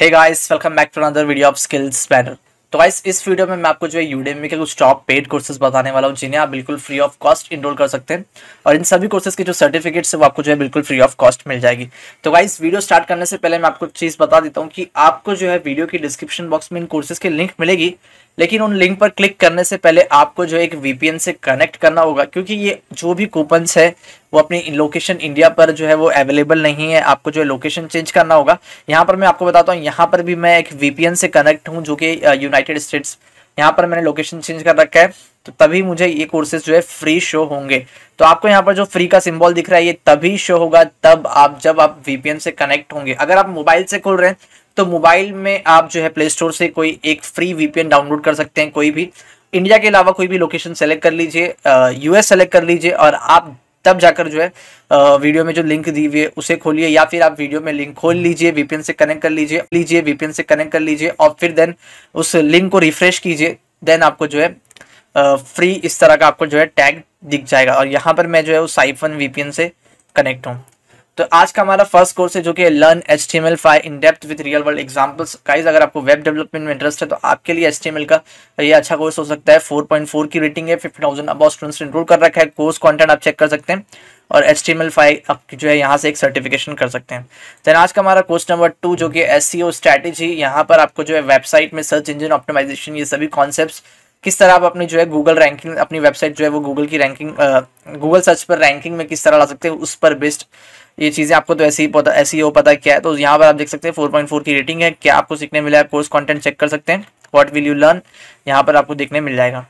Hey guys welcome back to another video of skills banner तो guys इस वीडियो में मैं आपको जो है यूडेमी के कुछ टॉप पेड कोर्सेज बताने वाला हूँ जिन्हें आप बिल्कुल फ्री ऑफ कॉस्ट इनरोल कर सकते हैं और इन सभी कोर्सेज के जो सर्टिफिकेट्स है वो आपको जो है बिल्कुल फ्री ऑफ कॉस्ट मिल जाएगी तो गाइस वीडियो स्टार्ट करने से पहले मैं आपको चीज़ बता देता हूँ कि आपको जो है वीडियो की डिस्क्रिप्शन बॉक्स में इन कोर्सेज की लिंक मिलेगी लेकिन उन लिंक पर क्लिक करने से पहले आपको जो एक वीपीएन से कनेक्ट करना होगा क्योंकि ये जो भी कूपन्स है वो अपनी लोकेशन इंडिया पर जो है वो अवेलेबल नहीं है आपको जो है लोकेशन चेंज करना होगा यहाँ पर मैं आपको बताता हूँ यहाँ पर भी मैं एक वीपीएन से कनेक्ट हूँ जो कि यूनाइटेड uh, स्टेट्स यहाँ पर मैंने लोकेशन चेंज कर रखा है तो तभी मुझे ये कोर्सेज जो है फ्री शो होंगे तो आपको यहाँ पर जो फ्री का सिंबल दिख रहा है ये तभी शो होगा तब आप जब आप वीपीएन से कनेक्ट होंगे अगर आप मोबाइल से खोल रहे हैं तो मोबाइल में आप जो है प्ले स्टोर से कोई एक फ्री वीपीएन डाउनलोड कर सकते हैं कोई भी इंडिया के अलावा कोई भी लोकेशन सेलेक्ट कर लीजिए यूएस सेलेक्ट कर लीजिए और आप तब जाकर जो है वीडियो में जो लिंक दी हुई है उसे खोलिए या फिर आप वीडियो में लिंक खोल लीजिए वीपीएन से कनेक्ट कर लीजिए लीजिए वीपीएन से कनेक्ट कर लीजिए और फिर देन उस लिंक को रिफ्रेश कीजिए देन आपको जो है फ्री इस तरह का आपको जो है टैग दिख जाएगा और यहाँ पर मैं जो है उस साइफन वीपीएन से कनेक्ट हूँ तो आज का हमारा फर्स्ट कोर्स है जो कि learn H T M L five in depth with real world examples काइज अगर आपको वेब डेवलपमेंट में इंटरेस्ट है तो आपके लिए एच टी एम एल का ये अच्छा कोर्स हो सकता है फोर पॉइंट फोर की रेटिंग है फिफ्टी थाउजेंड अब स्टूडेंट्स ने इनरोल कर रखा है कोर्स कॉन्टेंट आप चेक कर सकते हैं और H T M L five आप जो है यहाँ से एक सर्टिफिकेशन कर सकते हैं देन आज का हमारा कोर्स नंबर टू जो कि एस सी ओ स्ट्रैटेजी यहाँ पर आपको जो है वेबसाइट में सर्च इंजन ऑप्टिमाइजेशन ये सभी कॉन्सेप्ट किस तरह आप अपनी जो है गूगल रैंकिंग अपनी वेबसाइट जो है वो गूगल की रैंकिंग गूगल सर्च पर रैंकिंग में किस तरह ला सकते हैं उस पर बेस्ड ये चीज़ें आपको तो ऐसे ही पता ऐसी हो पता क्या है तो यहाँ पर आप देख सकते हैं फोर पॉइंट फोर की रेटिंग है क्या आपको सीखने मिला है कोर्स कंटेंट चेक कर सकते हैं व्हाट विल यू लर्न यहाँ पर आपको देखने मिल जाएगा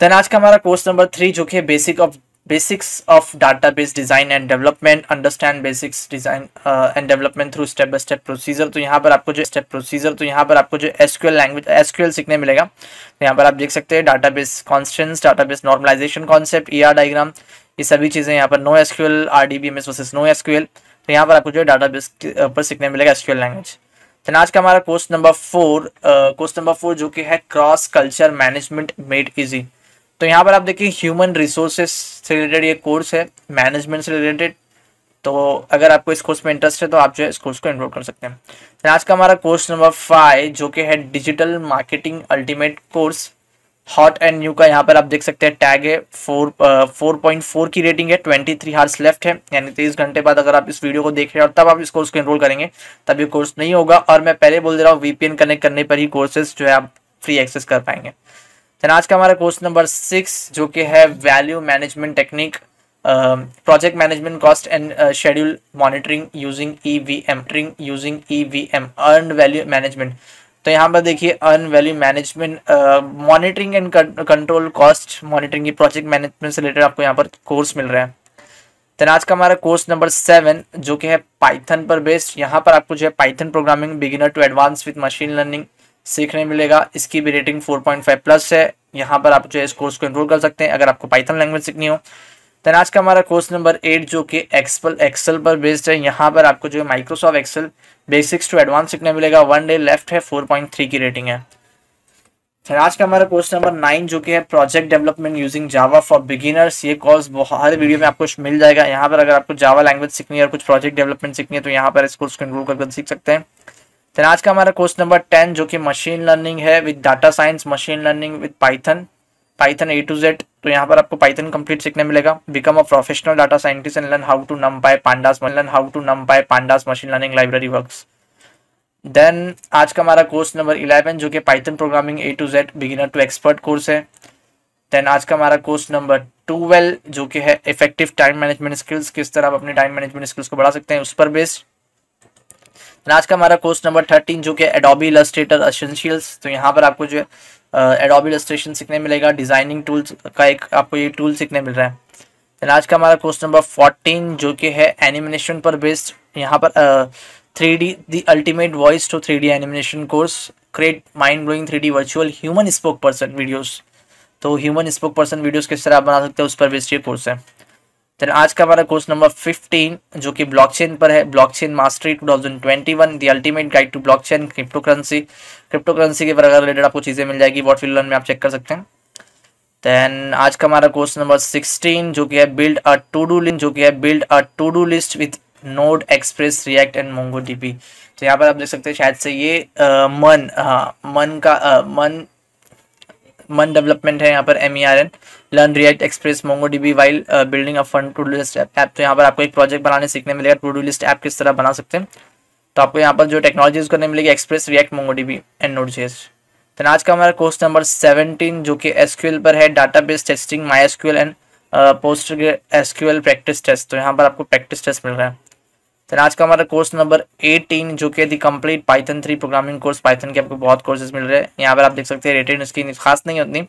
देन आज का हमारा कोर्स नंबर थ्री जो कि basic of basics of database design and development understand basics design uh, and development through step by step procedure तो यहाँ पर आपको जो step procedure तो यहाँ पर आपको जो SQL language SQL सीखने मिलेगा तो यहाँ पर आप देख सकते हैं database constants database normalization concept ER diagram ये सभी चीज़ें यहाँ पर no SQL RDBMS versus no SQL S versus no SQL तो यहाँ पर आपको जो है डाटा बेस पर सीखने मिलेगा एसक्यूएल लैंग्वेज तो आज का हमारा course number four course number four जो कि है cross culture management made easy तो यहाँ पर आप देखें ह्यूमन रिसोर्सेस से रिलेटेड ये कोर्स है मैनेजमेंट से रिलेटेड तो अगर आपको इस कोर्स में इंटरेस्ट है तो आप जो है इस कोर्स को एनरोल कर सकते हैं आज का हमारा कोर्स नंबर फाइव जो कि है digital marketing ultimate course hot and new का यहाँ पर आप देख सकते हैं टैग है फोर फोर पॉइंट फोर की रेटिंग है ट्वेंटी थ्री हार्स लेफ्ट है यानी तेईस घंटे बाद अगर आप इस वीडियो को देख रहे हैं और तब आप इस कोर्स को एनरोल करेंगे तब ये कोर्स नहीं होगा और मैं पहले बोल दे रहा हूँ वीपीएन कनेक्ट करने पर ही कोर्सेज जो है आप फ्री एक्सेस कर पाएंगे देन आज का हमारा कोर्स नंबर सिक्स जो कि है value management technique project management cost and schedule monitoring using E V M ट्रिंग using E V M earn value management तो यहाँ पर देखिए earn value management monitoring and control cost monitoring project management से related आपको यहाँ पर course मिल रहा है देन आज का हमारा कोर्स नंबर सेवन जो कि है पाइथन पर बेस्ड यहाँ पर आपको जो है Python programming beginner to advance with machine learning सीखने मिलेगा इसकी भी रेटिंग 4.5 प्लस है यहाँ पर आप जो है इस कोर्स को इनरोल कर सकते हैं अगर आपको पाइथन लैंग्वेज सीखनी हो तो आज का हमारा कोर्स नंबर एट जो कि एक्सपल एक्सेल पर बेस्ड है यहाँ पर आपको जो है Microsoft Excel basics to advance सीखने मिलेगा वन डे लेफ्ट है फोर पॉइंट थ्री की रेटिंग है फिर आज का हमारा कोर्स नंबर नाइन जो कि है project development using Java for beginners ये कोर्स हर वीडियो में आपको मिल जाएगा यहाँ पर अगर आपको जावा लैंग्वेज सीखनी है और कुछ प्रोजेक्ट डेवलपमेंट सीखनी है तो यहाँ पर इस कोर्स को इनरोल कर सीख सकते हैं देन आज का हमारा कोर्स नंबर टेन जो कि मशीन लर्निंग है with data science machine learning with Python Python A to Z तो यहाँ पर आपको पाइथन कंप्लीट सीखने मिलेगा become a professional data scientist and learn how to NumPy Pandas learn how to NumPy Pandas machine learning library work then आज का हमारा course number eleven जो कि Python programming A to Z beginner to expert course है then आज का हमारा course number twelve जो कि है इफेक्टिव टाइम मैनेजमेंट स्किल्स किस तरह आप अपने टाइम मैनेजमेंट स्किल्स को बढ़ा सकते हैं उस पर बेस्ड आज का हमारा कोर्स नंबर थर्टीन जो कि एडोबी इलस्ट्रेटर असेंशियल्स तो यहाँ पर आपको जो है एडोबी इलस्ट्रेशन सीखने मिलेगा डिजाइनिंग टूल्स का एक आपको ये टूल सीखने मिल रहा है फिर आज का हमारा कोर्स नंबर फोर्टीन जो कि है एनिमिनेशन पर बेस्ड यहाँ पर three D the ultimate voice to three D animation course create mind blowing three D virtual human spokesperson videos तो ह्यूमन स्पोक पर्सन वीडियोज़ किस तरह आप बना सकते हैं उस पर बेस्ड ये कोर्स है देन आज का हमारा कोर्स नंबर 15 जो कि ब्लॉकचेन पर है blockchain mastery 2021 the ultimate guide to blockchain cryptocurrency cryptocurrency के अगर रिलेटेड आपको चीज़ें मिल जाएगी वॉट विल में आप चेक कर सकते हैं देन आज का हमारा कोर्स नंबर 16 जो कि है build a to do link जो कि है build a to do list with Node Express React and Mongo तो यहाँ पर आप देख सकते हैं शायद से ये आ, मन हाँ मन का आ, मन मन डेवलपमेंट है यहाँ पर M E R N learn React Express Mongo D B while building a फंड टू डू लिस्ट ऐप तो यहाँ पर आपको एक प्रोजेक्ट बनाने सीखने मिलेगा टू डू लिस्ट ऐप किस तरह बना सकते हैं तो आपको यहाँ पर जो टेक्नोलॉजी यूज करने मिलेगी Express React Mongo D B and Node J S आज का हमारा कोर्स नंबर सेवनटीन जो कि एसक्यूएल पर है database testing MySQL and post SQL practice test तो यहाँ पर आपको प्रैक्टिस टेस्ट मिल रहा है फिर आज का हमारा कोर्स नंबर 18 जो कि the complete Python three programming course Python के आपको बहुत कोर्सेज मिल रहे हैं यहाँ पर आप देख सकते हैं रेटिंग उसकी खास नहीं होती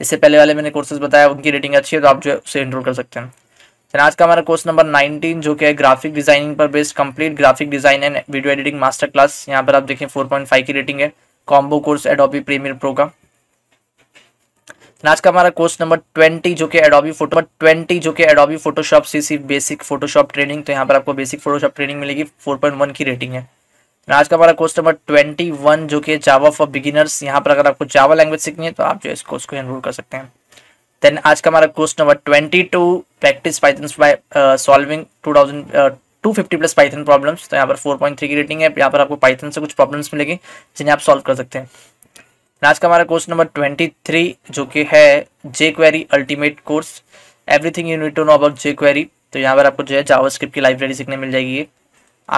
इससे पहले वाले मैंने कोर्सेज बताया उनकी रेटिंग अच्छी है तो आप जो है उसे इनरोल कर सकते हैं फिर आज का हमारा कोर्स नंबर 19 जो कि है ग्राफिक डिजाइनिंग पर based complete graphic design and video editing master class यहाँ पर आप देखें 4.5 की रेटिंग है combo course Adobe Premiere Pro का आज का हमारा कोर्स नंबर ट्वेंटी जो कि एडोबी फोटो ट्वेंटी जो कि Adobe Photoshop C C basic Photoshop training तो यहाँ पर आपको बेसिक फोटोशॉप ट्रेनिंग मिलेगी फोर पॉइंट वन की रेटिंग है आज का हमारा कोर्स नंबर ट्वेंटी वन जो कि जावा फॉर बिगिनर्स यहाँ पर अगर आपको जावा लैंग्वेज सीखनी है तो आप जो इस कोर्स को एनरोल कर सकते हैं देन आज का हमारा course number twenty two practice Python by solving two thousand two fifty plus Python problems तो यहाँ पर फोर पॉइंट थ्री की रेटिंग है यहाँ पर आपको पाइथन से कुछ प्रॉब्लम्स मिलेगी जिन्हें आप सॉल्व कर सकते हैं आज का हमारा कोर्स नंबर ट्वेंटी थ्री जो कि है jQuery ultimate course everything you need to know about jQuery तो यहाँ पर आपको जो है स्क्रिप्ट की लाइब्रेरी सीखने मिल जाएगी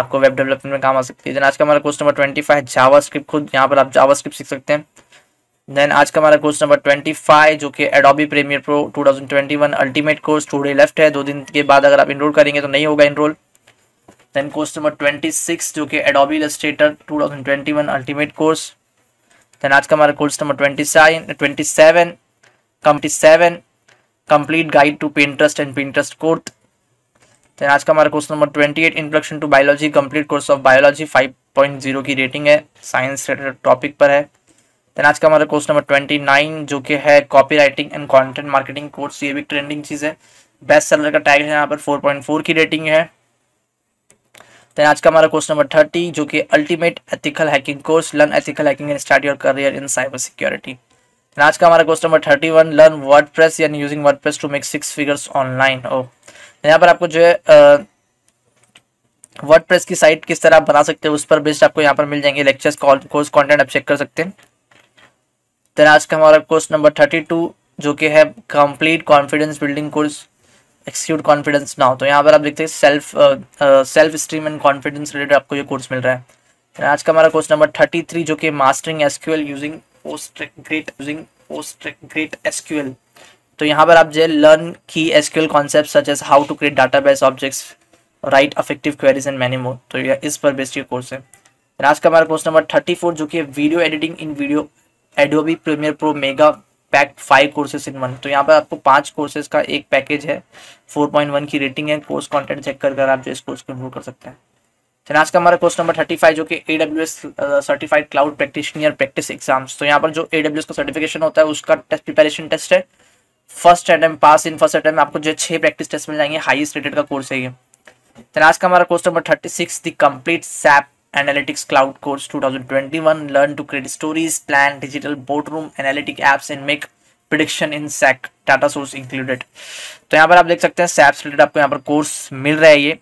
आपको वेब डेवलपमेंट में काम आ सकती है देन आज का हमारा course number twenty five script खुद यहाँ पर आप स्क्रिप्ट सीख सकते हैं देन आज का हमारा कोर्स नंबर ट्वेंटी फाइव जो कि Adobe Premiere Pro two thousand twenty one ultimate course day left है दो दिन के बाद अगर आप इनरोल करेंगे तो नहीं होगा enrol then course number twenty six जो कि Adobe Illustrator two thousand twenty one ultimate course then आज का हमारा course number twenty sign twenty seven complete seven complete guide to Pinterest and Pinterest course then आज का हमारा course number twenty eight introduction to biology complete course of biology five point zero की rating है science related topic पर है then आज का हमारा कोर्स नंबर ट्वेंटी नाइन जो कि है copywriting and content marketing course ये भी ट्रेंडिंग चीज़ है बेस्ट सेलर का टैग है यहाँ पर फोर पॉइंट फोर की रेटिंग है देन आज का हमारा कोर्स नंबर थर्टी जो कि ultimate ethical hacking course learn ethical hacking and start your career in cyber security आज का हमारा course number thirty one learn WordPress यानी using WordPress to make six figures online ओ यहाँ पर आपको जो है वर्ड प्रेस की साइट किस तरह आप बना सकते हैं उस पर बेस्ड आपको यहाँ पर मिल जाएंगे लेक्चर्स कोर्स कॉन्टेंट आप चेक कर सकते हैं देन आज का हमारा कोर्स नंबर थर्टी टू जो कि है कंप्लीट कॉन्फिडेंस बिल्डिंग कोर्स एक्सक्यूट कॉन्फिडेंस ना हो तो यहाँ पर आप देखते हैं self self esteem and confidence related आपको ये कोर्स मिल रहा है आज का हमारा कोर्स नंबर थर्टी थ्री जो कि mastering SQL using post great using post great SQL तो यहाँ पर आप जो लर्न की SQL concept such as how to create database objects write effective queries and many more तो यह इस पर बेस्ड ये कोर्स है आज का हमारा कोर्स नंबर थर्टी फोर जो कि video editing in video Adobe Premiere Pro mega pack five courses in one तो यहाँ पर आपको पांच कोर्सेज का एक पैकेज है फोर पॉइंट वन की रेटिंग है कोर्स कंटेंट चेक कर कर आप जो इस कोर्स को इम्प्रूव कर सकते हैं चलिए आज का हमारा कोर्स नंबर थर्टी फाइव जो कि A W S certified cloud practitioner practice exams तो यहाँ पर जो ए डब्ल्यू एस का सर्टिफिकेशन होता है उसका टेस्ट प्रिपेरेशन टेस्ट है first attempt pass in first attempt आपको जो छह प्रैक्टिस टेस्ट मिल जाएंगे हाईएस्ट रेटेड का कोर्स है ये चलिए आज का हमारा course number thirty six the complete SAP Analytics Cloud Course 2021 Learn to create stories, plan digital boardroom analytic apps and make prediction in SEC Data Source included. तो यहाँ पर आप देख सकते हैं SAPs रिलेटेड आपको यहाँ पर कोर्स मिल रहा है ये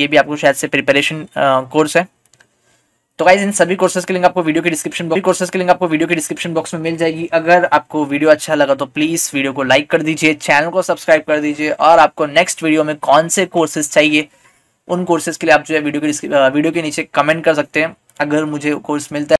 ये भी आपको शायद से प्रिपरेशन कोर्स है तो गाइज इन सभी कोर्सेज की लिंक आपको वीडियो के डिस्क्रिप्शन बॉक्स कोर्सेज की लिंक आपको वीडियो के डिस्क्रिप्शन बॉक्स में मिल जाएगी अगर आपको वीडियो अच्छा लगा तो प्लीज़ वीडियो को लाइक कर दीजिए चैनल को सब्सक्राइब कर दीजिए और आपको नेक्स्ट वीडियो में कौन से कोर्सेज चाहिए उन कोर्सेज के लिए आप जो है वीडियो के वीडियो के नीचे कमेंट कर सकते हैं अगर मुझे कोर्स मिलता है